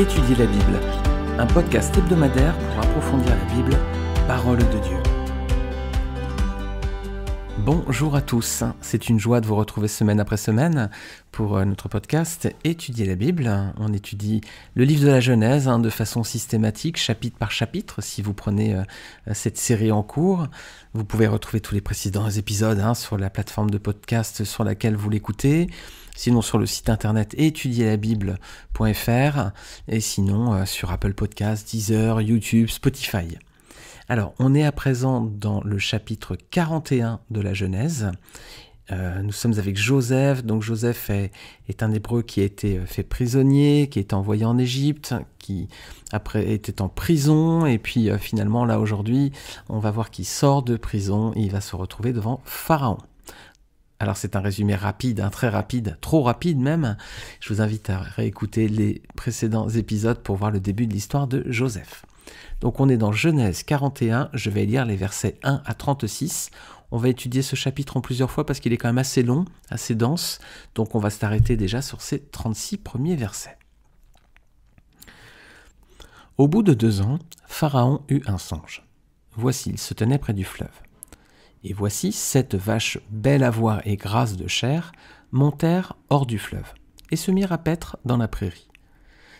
Étudier la Bible, un podcast hebdomadaire pour approfondir la Bible, parole de Dieu. Bonjour à tous, c'est une joie de vous retrouver semaine après semaine pour euh, notre podcast Étudier la Bible. On étudie le livre de la Genèse hein, de façon systématique, chapitre par chapitre. Si vous prenez euh, cette série en cours, vous pouvez retrouver tous les précédents épisodes hein, sur la plateforme de podcast sur laquelle vous l'écoutez sinon sur le site internet étudierlabible.fr et sinon euh, sur Apple Podcasts, Deezer, YouTube, Spotify. Alors, on est à présent dans le chapitre 41 de la Genèse. Euh, nous sommes avec Joseph. Donc Joseph est, un hébreu qui a été euh, fait prisonnier, qui est envoyé en Égypte, qui après était en prison. Et puis finalement, là aujourd'hui, on va voir qu'il sort de prison. Et il va se retrouver devant Pharaon. Alors c'est un résumé rapide, un hein, très rapide, trop rapide même. Je vous invite à réécouter les précédents épisodes pour voir le début de l'histoire de Joseph. Donc on est dans Genèse 41, je vais lire les versets 1 à 36. On va étudier ce chapitre en plusieurs fois parce qu'il est quand même assez long, assez dense, donc on va s'arrêter déjà sur ces 36 premiers versets. Au bout de deux ans, Pharaon eut un songe. Voici, il se tenait près du fleuve. Et voici sept vaches belles à voir et grasses de chair montèrent hors du fleuve et se mirent à paître dans la prairie.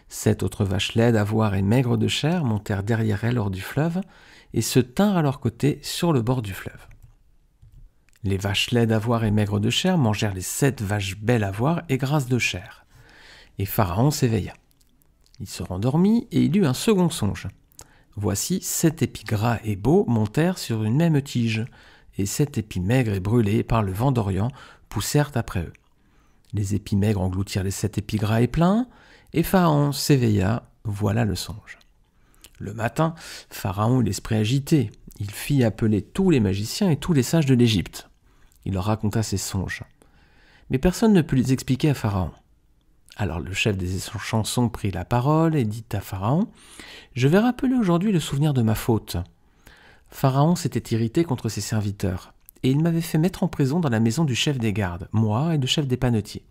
Sept autres vaches laides à voir et maigres de chair montèrent derrière elles hors du fleuve et se tinrent à leur côté sur le bord du fleuve. Les vaches laides à voir et maigres de chair mangèrent les sept vaches belles à voir et grasses de chair. Et Pharaon s'éveilla. Il se rendormit et il eut un second songe. Voici sept épis gras et beaux montèrent sur une même tige, et sept épis maigres et brûlés par le vent d'Orient poussèrent après eux. Les épis maigres engloutirent les sept épis gras et pleins, et Pharaon s'éveilla, voilà le songe. Le matin, Pharaon eut l'esprit agité, il fit appeler tous les magiciens et tous les sages de l'Égypte. Il leur raconta ses songes. Mais personne ne put les expliquer à Pharaon. Alors le chef des chansons prit la parole et dit à Pharaon Je vais rappeler aujourd'hui le souvenir de ma faute. Pharaon s'était irrité contre ses serviteurs, et il m'avait fait mettre en prison dans la maison du chef des gardes, moi et le chef des panetiers.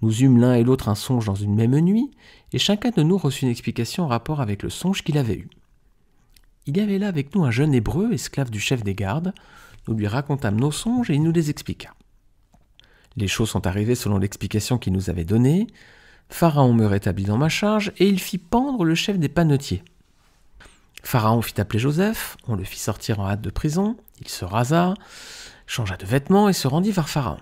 Nous eûmes l'un et l'autre un songe dans une même nuit, et chacun de nous reçut une explication en rapport avec le songe qu'il avait eu. Il y avait là avec nous un jeune hébreu, esclave du chef des gardes. Nous lui racontâmes nos songes et il nous les expliqua. Les choses sont arrivées selon l'explication qu'il nous avait donnée. Pharaon me rétablit dans ma charge et il fit pendre le chef des panetiers. Pharaon fit appeler Joseph, on le fit sortir en hâte de prison, il se rasa, changea de vêtements et se rendit vers Pharaon.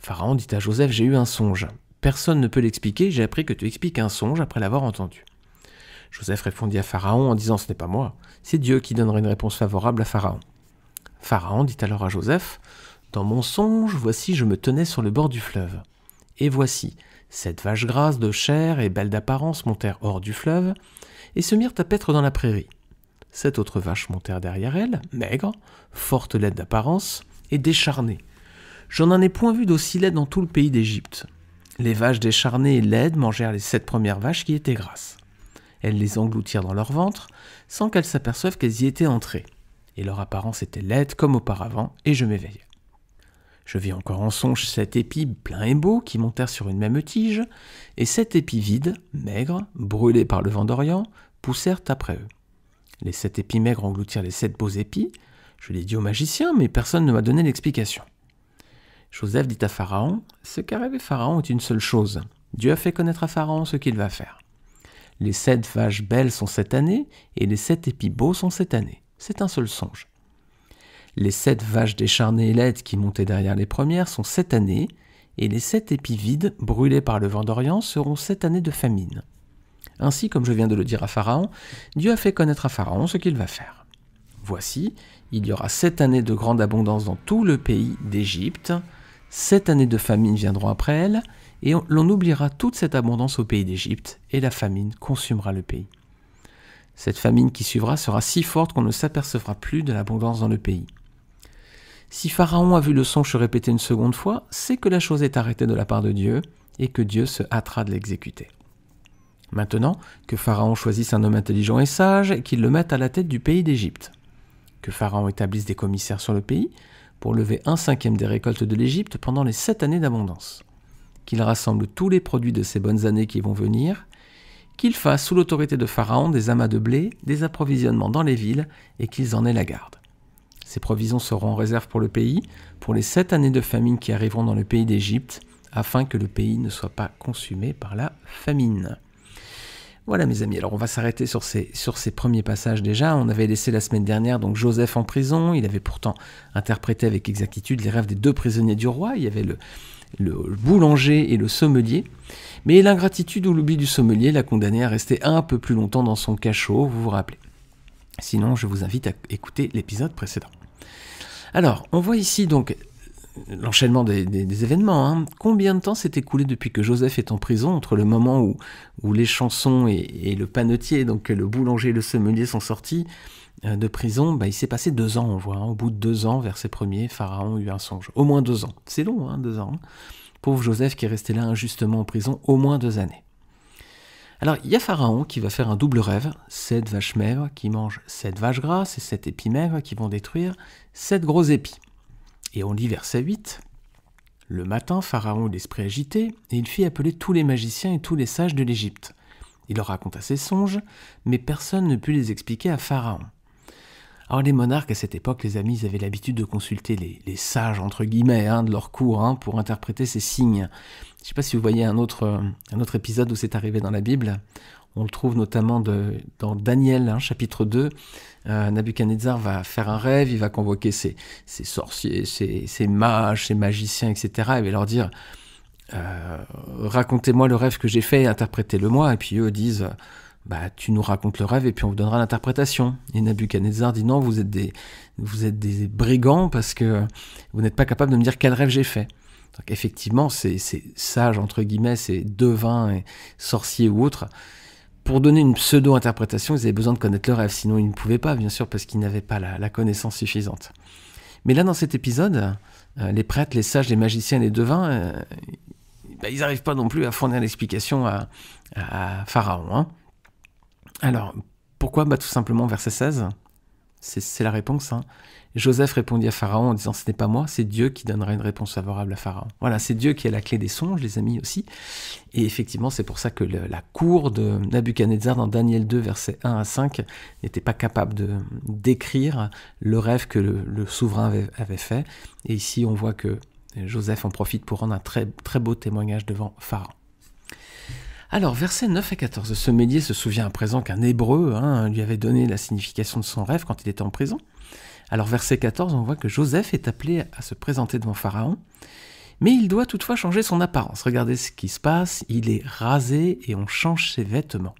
Pharaon dit à Joseph, j'ai eu un songe. Personne ne peut l'expliquer, j'ai appris que tu expliques un songe après l'avoir entendu. Joseph répondit à Pharaon en disant, ce n'est pas moi, c'est Dieu qui donnera une réponse favorable à Pharaon. Pharaon dit alors à Joseph, dans mon songe, voici, je me tenais sur le bord du fleuve. Et voici, cette vache grasse de chair et belle d'apparence montèrent hors du fleuve et se mirent à paître dans la prairie. Cette autre vache montèrent derrière elle, maigre, forte laide d'apparence et décharnée. J'en n'en ai point vu d'aussi laide dans tout le pays d'Égypte. Les vaches décharnées et laides mangèrent les sept premières vaches qui étaient grasses. Elles les engloutirent dans leur ventre sans qu'elles s'aperçoivent qu'elles y étaient entrées. Et leur apparence était laide comme auparavant, et je m'éveillais. Je vis encore en songe sept épis pleins et beaux qui montèrent sur une même tige, et sept épis vides, maigres, brûlés par le vent d'Orient, poussèrent après eux les sept épis maigres engloutirent les sept beaux épis. Je l'ai dit au magicien, mais personne ne m'a donné l'explication. Joseph dit à Pharaon Ce qu'a rêvé Pharaon est une seule chose. Dieu a fait connaître à Pharaon ce qu'il va faire. Les sept vaches belles sont cette année, et les sept épis beaux sont cette année. C'est un seul songe. Les sept vaches décharnées et laides qui montaient derrière les premières sont sept années, et les sept épis vides, brûlés par le vent d'Orient, seront sept années de famine. Ainsi, comme je viens de le dire à Pharaon, Dieu a fait connaître à Pharaon ce qu'il va faire. Voici, il y aura sept années de grande abondance dans tout le pays d'Égypte, sept années de famine viendront après elle, et l'on oubliera toute cette abondance au pays d'Égypte, et la famine consumera le pays. Cette famine qui suivra sera si forte qu'on ne s'apercevra plus de l'abondance dans le pays. Si Pharaon a vu le son se répéter une seconde fois, c'est que la chose est arrêtée de la part de Dieu, et que Dieu se hâtera de l'exécuter. Maintenant, que Pharaon choisisse un homme intelligent et sage et qu'il le mette à la tête du pays d'Égypte. Que Pharaon établisse des commissaires sur le pays pour lever un cinquième des récoltes de l'Égypte pendant les sept années d'abondance. Qu'il rassemble tous les produits de ces bonnes années qui vont venir. Qu'il fasse sous l'autorité de Pharaon des amas de blé, des approvisionnements dans les villes et qu'ils en aient la garde. Ces provisions seront en réserve pour le pays, pour les sept années de famine qui arriveront dans le pays d'Égypte, afin que le pays ne soit pas consumé par la famine. Voilà mes amis, alors on va s'arrêter sur ces, sur premiers passages déjà. On avait laissé la semaine dernière donc Joseph en prison, il avait pourtant interprété avec exactitude les rêves des deux prisonniers du roi, il y avait le, le boulanger et le sommelier. Mais l'ingratitude ou l'oubli du sommelier l'a condamné à rester un peu plus longtemps dans son cachot, vous vous rappelez. Sinon, je vous invite à écouter l'épisode précédent. Alors, on voit ici donc l'enchaînement des, événements. Hein. Combien de temps s'est écoulé depuis que Joseph est en prison entre le moment où, où les chansons et, le panetier, donc le boulanger et le semelier sont sortis euh, de prison ben, Il s'est passé deux ans, on voit. Hein. Au bout de deux ans, vers ses premiers, Pharaon eut un songe. Au moins deux ans. C'est long, hein, deux ans. Pauvre Joseph qui est resté là injustement en prison au moins deux années. Alors, il y a Pharaon qui va faire un double rêve, sept vaches maigres qui mangent sept vaches grasses et sept épis maigres qui vont détruire sept gros épis. Et on lit verset 8. Le matin, Pharaon l'esprit agité, et il fit appeler tous les magiciens et tous les sages de l'Égypte. Il leur raconta ses songes, mais personne ne put les expliquer à Pharaon. Alors les monarques à cette époque, les amis, avaient l'habitude de consulter les, sages, entre guillemets, hein, de leur cours hein, pour interpréter ces signes. Je ne sais pas si vous voyez un autre, euh, un autre épisode où c'est arrivé dans la Bible. On le trouve notamment dans Daniel, hein, chapitre 2. Euh, va faire un rêve, il va convoquer ses, sorciers, ses, mages, ses magiciens, etc. Il va leur dire euh, Racontez-moi le rêve que j'ai fait, interprétez-le-moi. Et puis eux disent bah, tu nous racontes le rêve et puis on vous donnera l'interprétation. Et Nabucodonosor dit non, vous êtes des, brigands parce que vous n'êtes pas capable de me dire quel rêve j'ai fait. Donc effectivement, ces, sages, entre guillemets, ces devins, et sorciers ou autres, pour donner une pseudo-interprétation, ils avaient besoin de connaître le rêve, sinon ils ne pouvaient pas, bien sûr, parce qu'ils n'avaient pas la, connaissance suffisante. Mais là, dans cet épisode, euh, les prêtres, les sages, les magiciens, les devins, euh, ben, ils n'arrivent pas non plus à fournir l'explication à, Pharaon. Hein. Alors, pourquoi bah, Tout simplement, verset 16. C'est la réponse. Hein. Joseph répondit à Pharaon en disant Ce n'est pas moi, c'est Dieu qui donnera une réponse favorable à Pharaon. Voilà, c'est Dieu qui a la clé des songes, les amis aussi. Et effectivement, c'est pour ça que la cour de Nabuchodonosor dans Daniel 2, versets 1 à 5, n'était pas capable de décrire le rêve que le, souverain avait, avait fait. Et ici, on voit que Joseph en profite pour rendre un très, très beau témoignage devant Pharaon. Alors, versets 9 et 14, ce médier se souvient à présent qu'un hébreu hein, lui avait donné la signification de son rêve quand il était en prison. Alors, verset 14, on voit que Joseph est appelé à se présenter devant Pharaon, mais il doit toutefois changer son apparence. Regardez ce qui se passe, il est rasé et on change ses vêtements.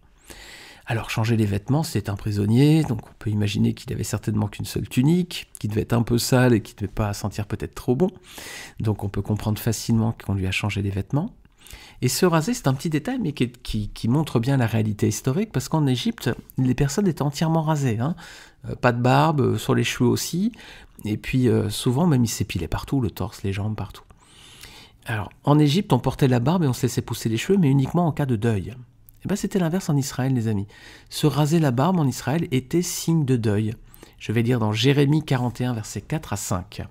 Alors changer les vêtements, c'est un prisonnier, donc on peut imaginer qu'il avait certainement qu'une seule tunique, qui devait être un peu sale et qui ne devait pas sentir peut-être trop bon. Donc on peut comprendre facilement qu'on lui a changé les vêtements. Et se raser, c'est un petit détail, mais qui, montre bien la réalité historique, parce qu'en Égypte, les personnes étaient entièrement rasées. Hein. Euh, pas de barbe, euh, sur les cheveux aussi. Et puis euh, souvent, même, ils s'épilaient partout, le torse, les jambes, partout. Alors, en Égypte, on portait la barbe et on se laissait pousser les cheveux, mais uniquement en cas de deuil. Et eh bien, c'était l'inverse en Israël, les amis. Se raser la barbe en Israël était signe de deuil. Je vais lire dans Jérémie 41, versets 4 à 5.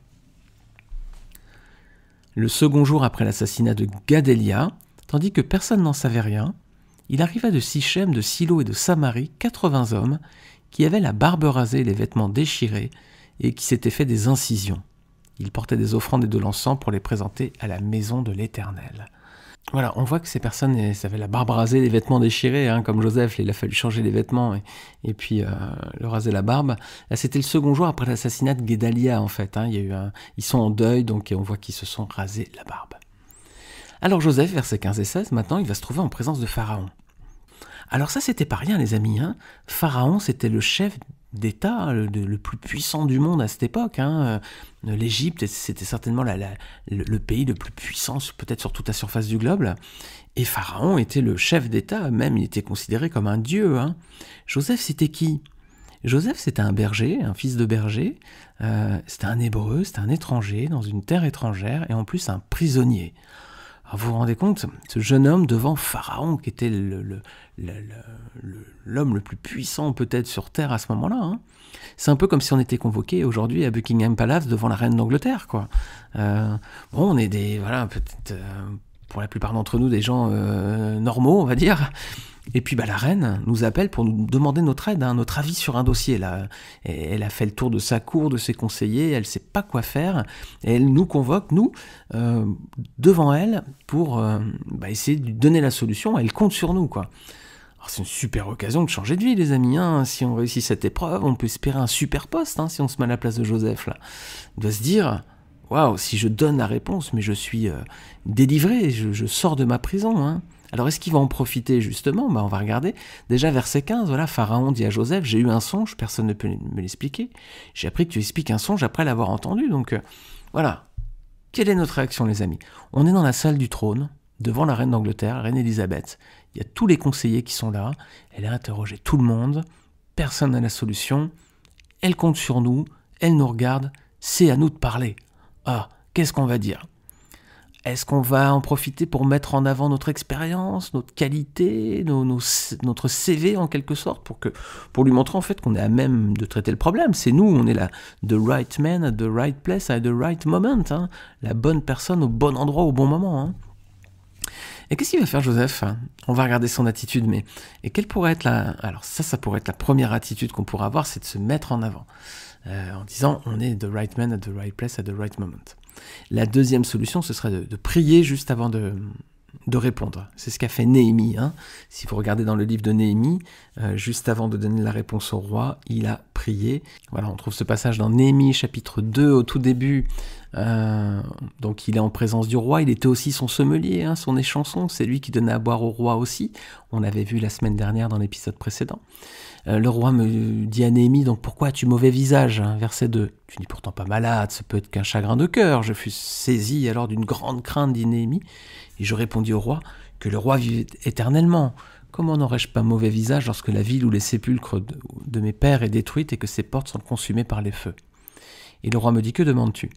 Le second jour après l'assassinat de Gadélia, tandis que personne n'en savait rien, il arriva de Sichem, de Silo et de Samarie 80 hommes qui avaient la barbe rasée et les vêtements déchirés et qui s'étaient fait des incisions. Ils portaient des offrandes et de l'encens pour les présenter à la maison de l'Éternel. Voilà, on voit que ces personnes avaient la barbe rasée, les vêtements déchirés, hein, comme Joseph, il a fallu changer les vêtements et, puis euh, le raser la barbe. C'était le second jour après l'assassinat de Guédalia, en fait. Hein. ils sont en deuil, donc on voit qu'ils se sont rasés la barbe. Alors Joseph, versets 15 et 16, maintenant, il va se trouver en présence de Pharaon. Alors ça, c'était pas rien, les amis. Hein. Pharaon, c'était le chef d'État hein, le, plus puissant du monde à cette époque. Hein. Euh, L'Égypte, c'était certainement le pays le plus puissant, peut-être sur toute la surface du globe. Et Pharaon était le chef d'État, même il était considéré comme un dieu. Joseph, c'était qui Joseph, c'était un berger, un fils de berger. Euh, c'était un hébreu, c'était un étranger dans une terre étrangère et en plus un prisonnier. Ah, vous vous rendez compte, ce jeune homme devant Pharaon, qui était l'homme le, plus puissant peut-être sur Terre à ce moment-là, hein. c'est un peu comme si on était convoqué aujourd'hui à Buckingham Palace devant la reine d'Angleterre. quoi. Euh, bon, on est des, voilà, peut-être euh, pour la plupart d'entre nous, des gens euh, normaux, on va dire. Et puis bah, la reine nous appelle pour nous demander notre aide, hein, notre avis sur un dossier. Là. elle a fait le tour de sa cour, de ses conseillers, elle ne sait pas quoi faire. elle nous convoque, nous, euh, devant elle, pour euh, bah, essayer de lui donner la solution. Elle compte sur nous, quoi. C'est une super occasion de changer de vie, les amis. Hein. Si on réussit cette épreuve, on peut espérer un super poste, hein, si on se met à la place de Joseph. Là. On doit se dire, waouh, si je donne la réponse, mais je suis euh, délivré, je, sors de ma prison. Hein. Alors est-ce qu'il va en profiter justement bah, On va regarder. Déjà verset 15, voilà, Pharaon dit à Joseph, j'ai eu un songe, personne ne peut me l'expliquer. J'ai appris que tu expliques un songe après l'avoir entendu. Donc euh, voilà. Quelle est notre réaction les amis On est dans la salle du trône, devant la reine d'Angleterre, reine Élisabeth. Il y a tous les conseillers qui sont là. Elle a interrogé tout le monde. Personne n'a la solution. Elle compte sur nous. Elle nous regarde. C'est à nous de parler. Ah, qu'est-ce qu'on va dire Est-ce qu'on va en profiter pour mettre en avant notre expérience, notre qualité, notre CV en quelque sorte, pour, que, pour lui montrer en fait qu'on est à même de traiter le problème C'est nous, on est la the right man at the right place at the right moment, hein. la bonne personne au bon endroit au bon moment. Hein. et qu'est-ce qu'il va faire Joseph On va regarder son attitude, mais et quelle pourrait être la alors ça, ça pourrait être la première attitude qu'on pourrait avoir, c'est de se mettre en avant. Euh, en disant on est the right man at the right place at the right moment. La deuxième solution, ce serait de prier juste avant de, de répondre. C'est ce qu'a fait Néhémie. Hein. Si vous regardez dans le livre de Néhémie, euh, juste avant de donner la réponse au roi, il a prié. Voilà, on trouve ce passage dans Néhémie chapitre 2 au tout début. Euh, donc il est en présence du roi, il était aussi son sommelier, hein, son échanson, c'est lui qui donnait à boire au roi aussi. On l'avait vu la semaine dernière dans l'épisode précédent. Euh, le roi me dit à Néhémie, donc pourquoi as-tu mauvais visage hein? Verset 2. Tu n'es pourtant pas malade, ce peut être qu'un chagrin de cœur. Je fus saisi alors d'une grande crainte, dit Néhémie. Et je répondis au roi que le roi vivait éternellement. Comment n'aurais-je pas mauvais visage lorsque la ville ou les sépulcres de, mes pères est détruite et que ses portes sont consumées par les feux Et le roi me dit Que demandes-tu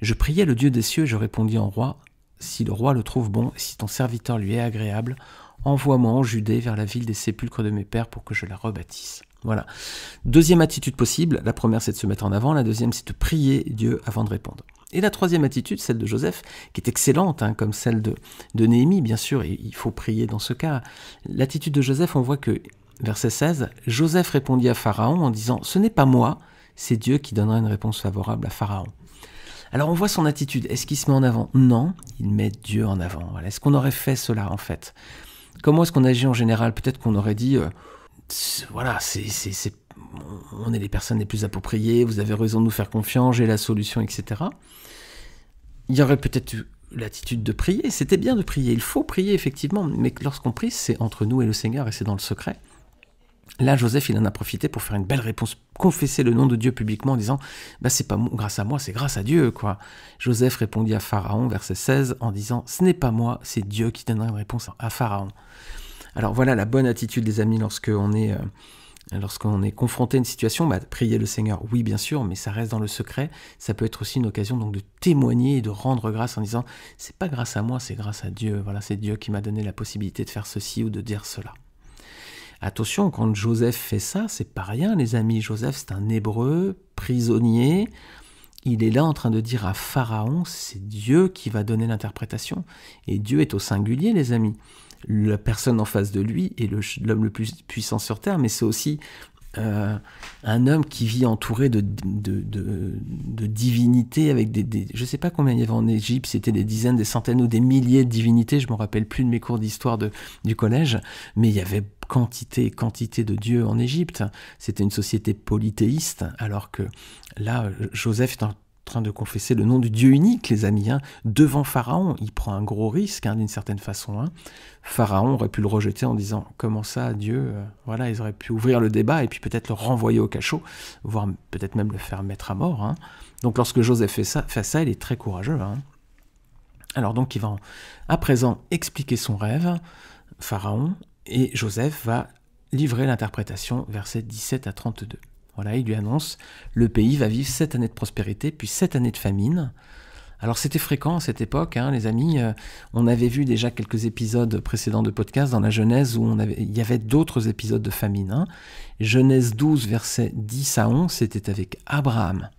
Je priais le Dieu des cieux et je répondis en roi Si le roi le trouve bon, et si ton serviteur lui est agréable, envoie-moi en Judée vers la ville des sépulcres de mes pères pour que je la rebâtisse. Voilà. Deuxième attitude possible, la première c'est de se mettre en avant, la deuxième c'est de prier Dieu avant de répondre. Et la troisième attitude, celle de Joseph, qui est excellente, hein, comme celle de, de Néhémie, bien sûr, et il faut prier dans ce cas. L'attitude de Joseph, on voit que, verset 16, Joseph répondit à Pharaon en disant Ce n'est pas moi, c'est Dieu qui donnera une réponse favorable à Pharaon. Alors on voit son attitude. Est-ce qu'il se met en avant Non, il met Dieu en avant. Voilà. Est-ce qu'on aurait fait cela en fait Comment est-ce qu'on agit en général Peut-être qu'on aurait dit euh, voilà, c'est, on est les personnes les plus appropriées, vous avez raison de nous faire confiance, j'ai la solution, etc. Il y aurait peut-être l'attitude de prier, c'était bien de prier, il faut prier effectivement, mais lorsqu'on prie, c'est entre nous et le Seigneur et c'est dans le secret. Là, Joseph, il en a profité pour faire une belle réponse, confesser le nom de Dieu publiquement en disant bah, C'est pas grâce à moi, c'est grâce à Dieu. quoi. Joseph répondit à Pharaon, verset 16, en disant Ce n'est pas moi, c'est Dieu qui donnera une réponse à Pharaon. Alors voilà la bonne attitude, les amis, lorsqu'on est, euh, est confronté à une situation. Bah, prier le Seigneur, oui, bien sûr, mais ça reste dans le secret. Ça peut être aussi une occasion donc de témoigner et de rendre grâce en disant c'est pas grâce à moi, c'est grâce à Dieu. Voilà, c'est Dieu qui m'a donné la possibilité de faire ceci ou de dire cela. Attention, quand Joseph fait ça, c'est pas rien, les amis. Joseph, c'est un hébreu, prisonnier. Il est là en train de dire à Pharaon, c'est Dieu qui va donner l'interprétation. Et Dieu est au singulier, les amis la personne en face de lui est l'homme le, plus puissant sur Terre, mais c'est aussi euh, un homme qui vit entouré de, de, divinités avec des, Je sais pas combien il y avait en Égypte, c'était des dizaines, des centaines ou des milliers de divinités, je me rappelle plus de mes cours d'histoire du collège, mais il y avait quantité quantité de dieux en Égypte. C'était une société polythéiste, alors que là, Joseph est en train de confesser le nom du Dieu unique, les amis, hein, devant Pharaon. Il prend un gros risque, hein, d'une certaine façon. Hein. Pharaon aurait pu le rejeter en disant Comment ça, Dieu euh, Voilà, ils auraient pu ouvrir le débat et puis peut-être le renvoyer au cachot, voire peut-être même le faire mettre à mort. Donc, lorsque Joseph fait ça, fait ça, il est très courageux. Alors, donc, il va à présent expliquer son rêve, Pharaon, et Joseph va livrer l'interprétation, versets 17 à 32. Voilà, il lui annonce le pays va vivre sept années de prospérité, puis sept années de famine. Alors c'était fréquent à cette époque, hein, les amis. Euh, on avait vu déjà quelques épisodes précédents de podcast dans la Genèse où il y avait d'autres épisodes de famine. Hein. Genèse 12, versets 10 à 11, c'était avec Abraham.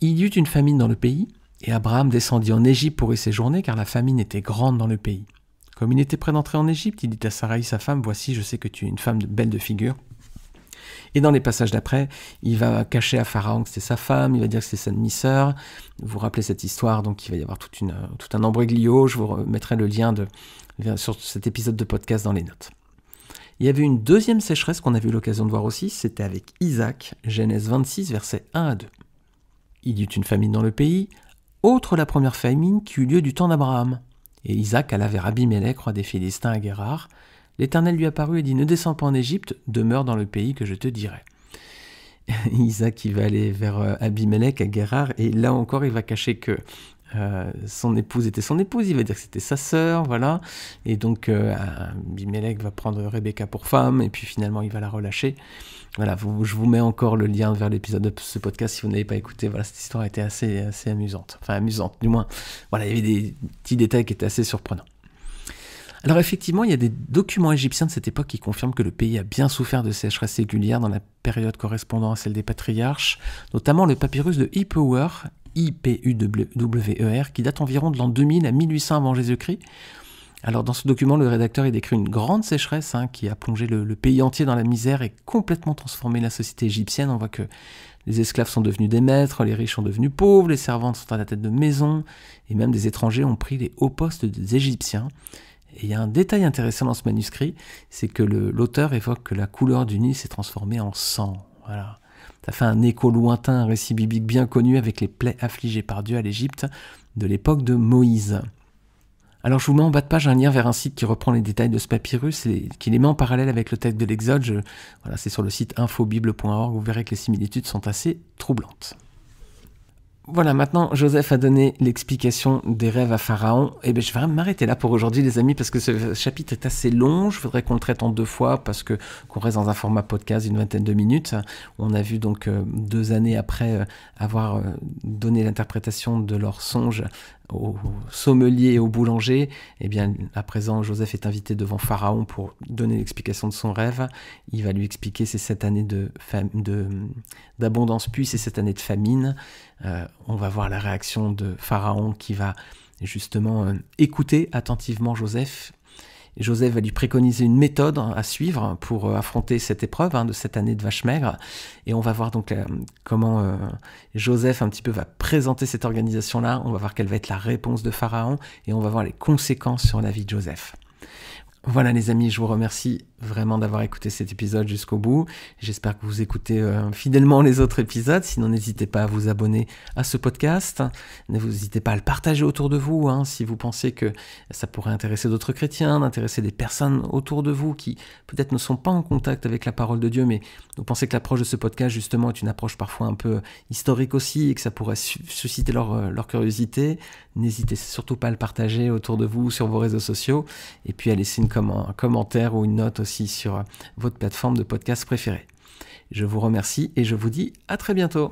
Il y eut une famine dans le pays, et Abraham descendit en Égypte pour y séjourner, car la famine était grande dans le pays. Comme il était prêt d'entrer en Égypte, il dit à Sarai, sa femme, Voici, je sais que tu es une femme belle de figure, et dans les passages d'après, il va cacher à Pharaon que c'est sa femme, il va dire que c'est sa demi-sœur. Vous vous rappelez cette histoire, donc il va y avoir euh, tout un embroglio. Je vous remettrai le lien sur cet épisode de podcast dans les notes. Il y avait une deuxième sécheresse qu'on a eu l'occasion de voir aussi, c'était avec Isaac, Genèse 26, versets 1 à 2. Il y eut une famine dans le pays, autre la première famine qui eut lieu du temps d'Abraham. Et Isaac alla vers Abimelech, roi des Philistins à Guérard, L'Éternel lui apparut et dit Ne descends pas en Égypte, demeure dans le pays que je te dirai. Isaac il va aller vers euh, Abimelech à Guérard et là encore il va cacher que euh, son épouse était son épouse, il va dire que c'était sa sœur, voilà. Et donc Abimélec euh, Abimelech va prendre Rebecca pour femme et puis finalement il va la relâcher. Voilà, je vous mets encore le lien vers l'épisode de ce podcast si vous n'avez pas écouté. Voilà, cette histoire était assez, assez amusante, enfin amusante du moins. Voilà, il y avait des petits détails qui étaient assez surprenants. Alors effectivement, il y a des documents égyptiens de cette époque qui confirment que le pays a bien souffert de sécheresses régulières dans la période correspondant à celle des patriarches, notamment le papyrus de Ipuwer, I-P-U-W-E-R, qui date environ de l'an 2000 à 1800 avant Jésus-Christ. Alors dans ce document, le rédacteur y décrit une grande sécheresse hein, qui a plongé le, le, pays entier dans la misère et complètement transformé la société égyptienne. On voit que les esclaves sont devenus des maîtres, les riches sont devenus pauvres, les servantes sont à la tête de maisons, et même des étrangers ont pris les hauts postes des Égyptiens. Et il y a un détail intéressant dans ce manuscrit, c'est que l'auteur évoque que la couleur du nid s'est transformée en sang. Voilà. Ça fait un écho lointain, un récit biblique bien connu avec les plaies affligées par Dieu à l'Égypte de l'époque de Moïse. Alors je vous mets en bas de page un lien vers un site qui reprend les détails de ce papyrus et qui les met en parallèle avec le texte de l'Exode. Voilà, c'est sur le site infobible.org, vous verrez que les similitudes sont assez troublantes. Voilà, maintenant Joseph a donné l'explication des rêves à Pharaon. Et eh bien, je vais m'arrêter là pour aujourd'hui, les amis, parce que ce chapitre est assez long. Je voudrais qu'on le traite en deux fois, parce que qu'on reste dans un format podcast d'une vingtaine de minutes. On a vu donc euh, deux années après euh, avoir euh, donné l'interprétation de leur songes au sommelier et au boulanger, et eh bien à présent Joseph est invité devant Pharaon pour donner l'explication de son rêve. Il va lui expliquer ces sept années de d'abondance puis ces sept années de famine. Euh, on va voir la réaction de Pharaon qui va justement euh, écouter attentivement Joseph Joseph va lui préconiser une méthode à suivre pour euh, affronter cette épreuve hein, de cette année de vache maigre. Et on va voir donc comment euh, Joseph un petit peu va présenter cette organisation-là. On va voir quelle va être la réponse de Pharaon et on va voir les conséquences sur la vie de Joseph. Voilà les amis, je vous remercie vraiment d'avoir écouté cet épisode jusqu'au bout. J'espère que vous écoutez euh, fidèlement les autres épisodes. Sinon, n'hésitez pas à vous abonner à ce podcast. N'hésitez pas à le partager autour de vous hein, si vous pensez que ça pourrait intéresser d'autres chrétiens, d'intéresser des personnes autour de vous qui peut-être ne sont pas en contact avec la parole de Dieu, mais vous pensez que l'approche de ce podcast justement est une approche parfois un peu historique aussi et que ça pourrait susciter euh, leur, curiosité. N'hésitez surtout pas à le partager autour de vous sur vos réseaux sociaux et puis à laisser une un commentaire ou une note sur votre plateforme de podcast préférée. Je vous remercie et je vous dis à très bientôt.